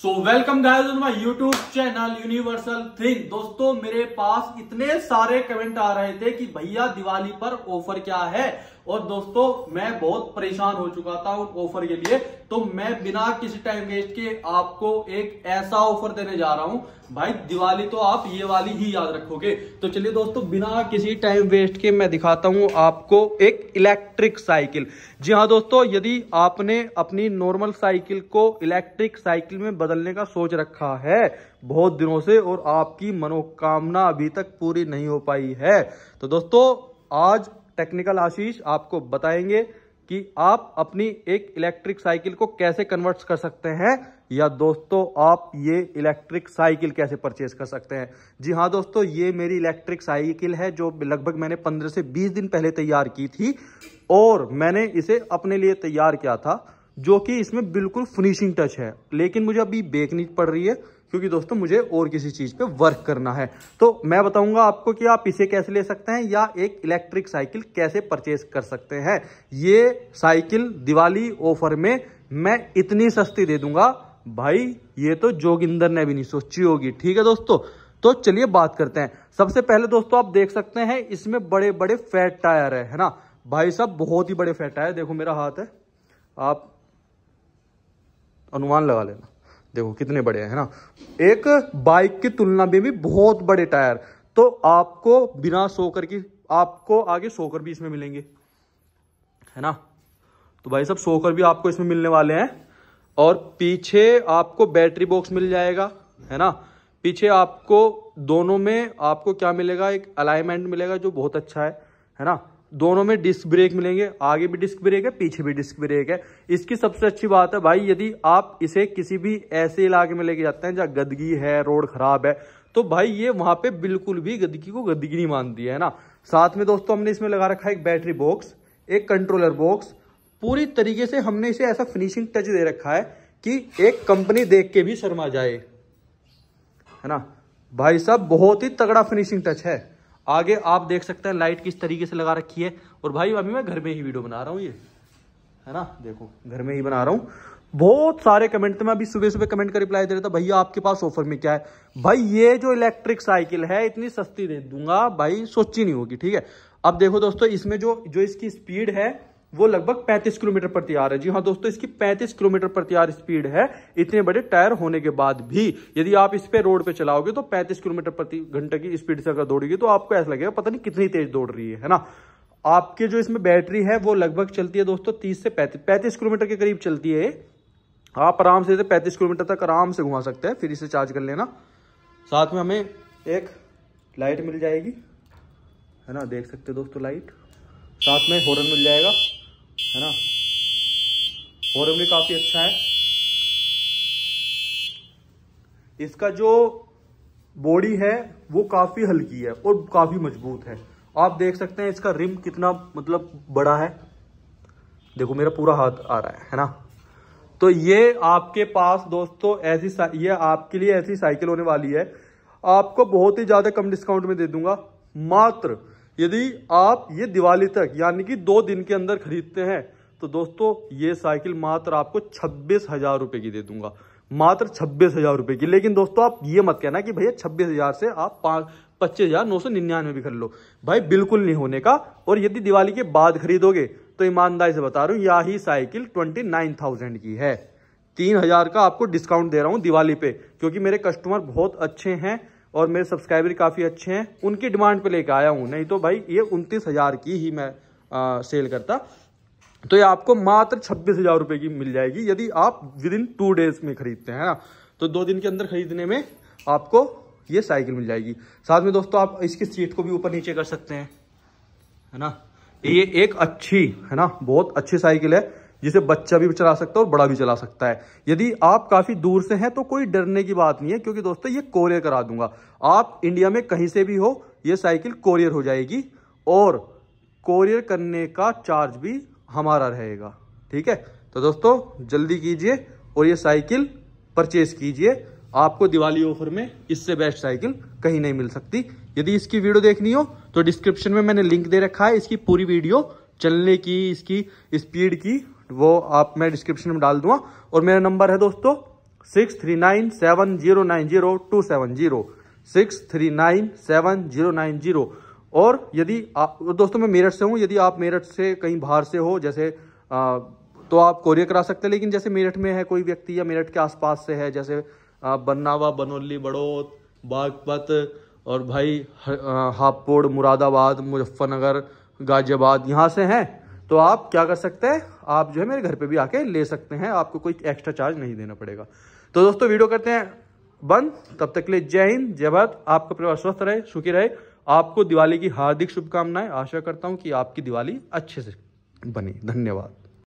so welcome guys on my YouTube channel universal thing दोस्तों मेरे पास इतने सारे कमेंट आ रहे थे कि भैया दिवाली पर ऑफर क्या है और दोस्तों मैं बहुत परेशान हो चुका था ऑफर के लिए तो मैं बिना किसी टाइम वेस्ट के आपको एक ऐसा ऑफर देने जा रहा हूं भाई दिवाली तो आप ये वाली ही याद रखोगे तो चलिए दोस्तों बिना किसी टाइम वेस्ट के मैं दिखाता हूं आपको एक इलेक्ट्रिक साइकिल जी हाँ दोस्तों यदि आपने अपनी नॉर्मल साइकिल को इलेक्ट्रिक साइकिल में बदलने का सोच रखा है बहुत दिनों से और आपकी मनोकामना अभी तक पूरी नहीं हो पाई है तो दोस्तों आज टेक्निकल आशीष आपको बताएंगे कि आप अपनी एक इलेक्ट्रिक साइकिल को कैसे कन्वर्ट कर सकते हैं या दोस्तों आप ये इलेक्ट्रिक साइकिल कैसे परचेज कर सकते हैं जी हाँ दोस्तों ये मेरी इलेक्ट्रिक साइकिल है जो लगभग मैंने 15 से 20 दिन पहले तैयार की थी और मैंने इसे अपने लिए तैयार किया था जो कि इसमें बिल्कुल फिनिशिंग टच है लेकिन मुझे अभी बेकनी पड़ रही है क्योंकि दोस्तों मुझे और किसी चीज़ पे वर्क करना है तो मैं बताऊंगा आपको कि आप इसे कैसे ले सकते हैं या एक इलेक्ट्रिक साइकिल कैसे परचेज कर सकते हैं ये साइकिल दिवाली ऑफर में मैं इतनी सस्ती दे दूंगा भाई ये तो जोगिंदर ने भी नहीं सोची होगी ठीक है दोस्तों तो चलिए बात करते हैं सबसे पहले दोस्तों आप देख सकते हैं इसमें बड़े बड़े फैट टायर है, है ना भाई साहब बहुत ही बड़े फैट टायर देखो मेरा हाथ है आप अनुमान लगा लेना देखो कितने बड़े हैं ना एक बाइक की तुलना में भी बहुत बड़े टायर तो आपको बिना सोकर की आपको आगे सोकर भी इसमें मिलेंगे है ना तो भाई सब सोकर भी आपको इसमें मिलने वाले हैं और पीछे आपको बैटरी बॉक्स मिल जाएगा है ना पीछे आपको दोनों में आपको क्या मिलेगा एक अलाइनमेंट मिलेगा जो बहुत अच्छा है है ना दोनों में डिस्क ब्रेक मिलेंगे आगे भी डिस्क ब्रेक है पीछे भी डिस्क ब्रेक है इसकी सबसे अच्छी बात है भाई यदि आप इसे किसी भी ऐसे इलाके में लेके जाते हैं जहाँ गंदगी है रोड खराब है तो भाई ये वहाँ पे बिल्कुल भी गंदगी को गंदगी नहीं मानती है ना साथ में दोस्तों हमने इसमें लगा रखा है एक बैटरी बॉक्स एक कंट्रोलर बॉक्स पूरी तरीके से हमने इसे ऐसा फिनिशिंग टच दे रखा है कि एक कंपनी देख के भी शर्मा जाए है ना भाई साहब बहुत ही तगड़ा फिनिशिंग टच है आगे आप देख सकते हैं लाइट किस तरीके से लगा रखी है और भाई अभी मैं घर में ही वीडियो बना रहा हूँ ये है ना देखो घर में ही बना रहा हूँ बहुत सारे कमेंट थे मैं अभी सुबह सुबह कमेंट का रिप्लाई दे रहा था भैया आपके पास ऑफर में क्या है भाई ये जो इलेक्ट्रिक साइकिल है इतनी सस्ती दे दूंगा भाई सोची नहीं होगी ठीक है अब देखो दोस्तों इसमें जो जो इसकी स्पीड है वो लगभग 35 किलोमीटर प्रति आर है जी हाँ दोस्तों इसकी 35 किलोमीटर प्रति आवर स्पीड है इतने बड़े टायर होने के बाद भी यदि आप इस पे रोड पे चलाओगे तो 35 किलोमीटर प्रति घंटे की स्पीड से अगर दौड़ोगे तो आपको ऐसा लगेगा पता नहीं कितनी तेज दौड़ रही है, है ना आपके जो इसमें बैटरी है वो लगभग चलती है दोस्तों तीस से पैंतीस पैंतीस किलोमीटर के करीब चलती है आप आराम से पैंतीस किलोमीटर तक आराम से घुमा सकते हैं फिर इसे चार्ज कर लेना साथ में हमें एक लाइट मिल जाएगी है ना देख सकते दोस्तों लाइट साथ में हॉर्न मिल जाएगा है ना फॉरम भी काफी अच्छा है इसका जो बॉडी है वो काफी हल्की है और काफी मजबूत है आप देख सकते हैं इसका रिम कितना मतलब बड़ा है देखो मेरा पूरा हाथ आ रहा है है ना तो ये आपके पास दोस्तों ऐसी ये आपके लिए ऐसी साइकिल होने वाली है आपको बहुत ही ज़्यादा कम डिस्काउंट में दे दूंगा मात्र यदि आप ये दिवाली तक यानी कि दो दिन के अंदर खरीदते हैं तो दोस्तों ये साइकिल मात्र आपको छब्बीस हजार रुपये की दे दूंगा मात्र छब्बीस हजार रुपये की लेकिन दोस्तों आप ये मत कहना कि भैया छब्बीस हजार से आप पाँच पच्चीस हजार नौ सौ निन्यानवे भी खरीद लो भाई बिल्कुल नहीं होने का और यदि दिवाली के बाद खरीदोगे तो ईमानदारी से बता रहा हूँ यही साइकिल ट्वेंटी नाइन थाउजेंड की है तीन हजार का आपको डिस्काउंट दे रहा हूँ दिवाली पे क्योंकि मेरे कस्टमर बहुत अच्छे हैं और मेरे सब्सक्राइबर काफ़ी अच्छे हैं उनकी डिमांड पे लेके आया हूँ नहीं तो भाई ये उनतीस हज़ार की ही मैं आ, सेल करता तो ये आपको मात्र छब्बीस हज़ार रुपये की मिल जाएगी यदि आप विद इन टू डेज में खरीदते हैं ना तो दो दिन के अंदर खरीदने में आपको ये साइकिल मिल जाएगी साथ में दोस्तों आप इसकी सीट को भी ऊपर नीचे कर सकते हैं है ना ये एक अच्छी है ना बहुत अच्छी साइकिल है जिसे बच्चा भी चला सकता है और बड़ा भी चला सकता है यदि आप काफ़ी दूर से हैं तो कोई डरने की बात नहीं है क्योंकि दोस्तों ये कोरियर करा दूंगा आप इंडिया में कहीं से भी हो ये साइकिल कोरियर हो जाएगी और कोरियर करने का चार्ज भी हमारा रहेगा ठीक है तो दोस्तों जल्दी कीजिए और ये साइकिल परचेज कीजिए आपको दिवाली ऑफर में इससे बेस्ट साइकिल कहीं नहीं मिल सकती यदि इसकी वीडियो देखनी हो तो डिस्क्रिप्शन में मैंने लिंक दे रखा है इसकी पूरी वीडियो चलने की इसकी स्पीड की वो आप मैं डिस्क्रिप्शन में डाल दूंगा और मेरा नंबर है दोस्तों six three nine seven zero nine zero two seven zero six three nine seven zero nine zero और यदि आप दोस्तों मैं मेरठ से हूँ यदि आप मेरठ से कहीं बाहर से हो जैसे आ, तो आप कोरियर करा सकते हैं लेकिन जैसे मेरठ में है कोई व्यक्ति या मेरठ के आसपास से है जैसे बन्नावा बनोली बड़ौत बागपत और भाई हापुड़ मुरादाबाद मुजफ्फरनगर गाजियाबाद यहाँ से हैं तो आप क्या कर सकते हैं आप जो है मेरे घर पे भी आके ले सकते हैं आपको कोई एक्स्ट्रा चार्ज नहीं देना पड़ेगा तो दोस्तों वीडियो करते हैं बंद तब तक के लिए जय हिंद जय भारत आपका परिवार स्वस्थ रहे सुखी रहे आपको दिवाली की हार्दिक शुभकामनाएं आशा करता हूं कि आपकी दिवाली अच्छे से बने धन्यवाद